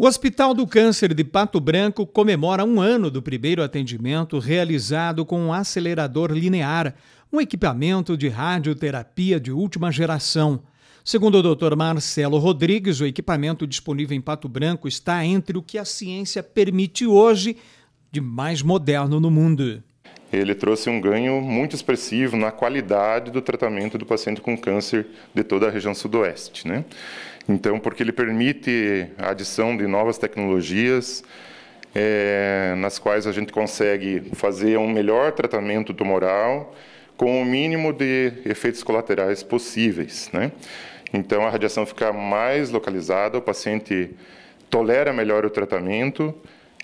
O Hospital do Câncer de Pato Branco comemora um ano do primeiro atendimento realizado com um acelerador linear, um equipamento de radioterapia de última geração. Segundo o Dr. Marcelo Rodrigues, o equipamento disponível em Pato Branco está entre o que a ciência permite hoje de mais moderno no mundo ele trouxe um ganho muito expressivo na qualidade do tratamento do paciente com câncer de toda a região sudoeste. Né? Então, porque ele permite a adição de novas tecnologias, é, nas quais a gente consegue fazer um melhor tratamento tumoral com o mínimo de efeitos colaterais possíveis. Né? Então, a radiação fica mais localizada, o paciente tolera melhor o tratamento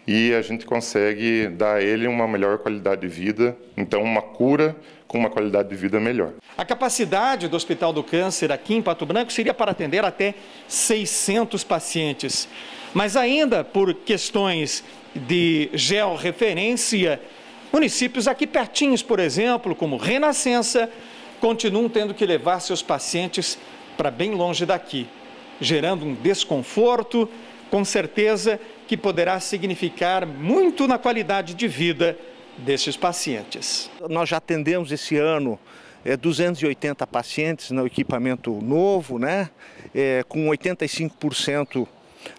e a gente consegue dar a ele uma melhor qualidade de vida, então uma cura com uma qualidade de vida melhor. A capacidade do Hospital do Câncer aqui em Pato Branco seria para atender até 600 pacientes, mas ainda por questões de georreferência, municípios aqui pertinhos, por exemplo, como Renascença, continuam tendo que levar seus pacientes para bem longe daqui, gerando um desconforto, com certeza, que poderá significar muito na qualidade de vida desses pacientes. Nós já atendemos esse ano é, 280 pacientes no equipamento novo, né? É, com 85%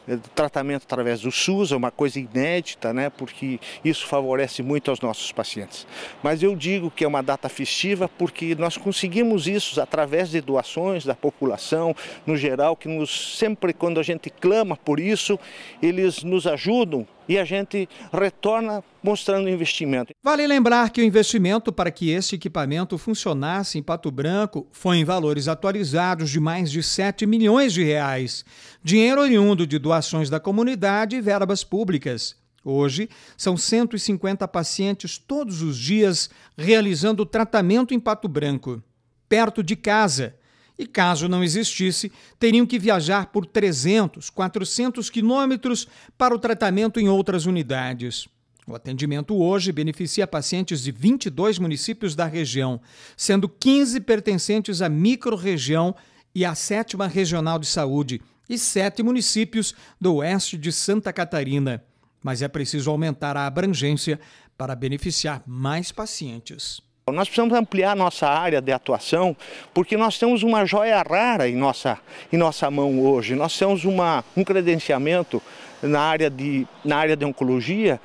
é, tratamento através do SUS, é uma coisa inédita, né, porque isso favorece muito aos nossos pacientes. Mas eu digo que é uma data festiva porque nós conseguimos isso através de doações da população, no geral, que nos, sempre quando a gente clama por isso, eles nos ajudam e a gente retorna mostrando o investimento. Vale lembrar que o investimento para que esse equipamento funcionasse em Pato Branco foi em valores atualizados de mais de 7 milhões de reais, dinheiro oriundo de doações da comunidade e verbas públicas. Hoje, são 150 pacientes todos os dias realizando tratamento em Pato Branco, perto de casa e, caso não existisse, teriam que viajar por 300, 400 quilômetros para o tratamento em outras unidades. O atendimento hoje beneficia pacientes de 22 municípios da região, sendo 15 pertencentes à microrregião e à sétima regional de saúde e sete municípios do oeste de Santa Catarina. Mas é preciso aumentar a abrangência para beneficiar mais pacientes. Nós precisamos ampliar nossa área de atuação, porque nós temos uma joia rara em nossa, em nossa mão hoje. Nós temos uma, um credenciamento na área de, na área de oncologia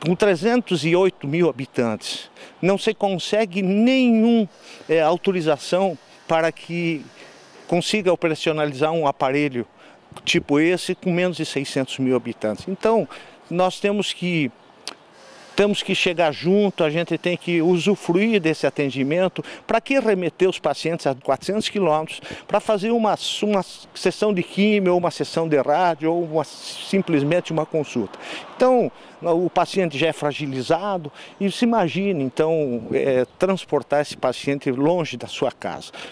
com 308 mil habitantes. Não se consegue nenhuma é, autorização para que consiga operacionalizar um aparelho tipo esse com menos de 600 mil habitantes. Então, nós temos que temos que chegar junto, a gente tem que usufruir desse atendimento. Para que remeter os pacientes a 400 quilômetros para fazer uma, uma sessão de químio, ou uma sessão de rádio, ou uma, simplesmente uma consulta? Então, o paciente já é fragilizado e se imagina, então, é, transportar esse paciente longe da sua casa.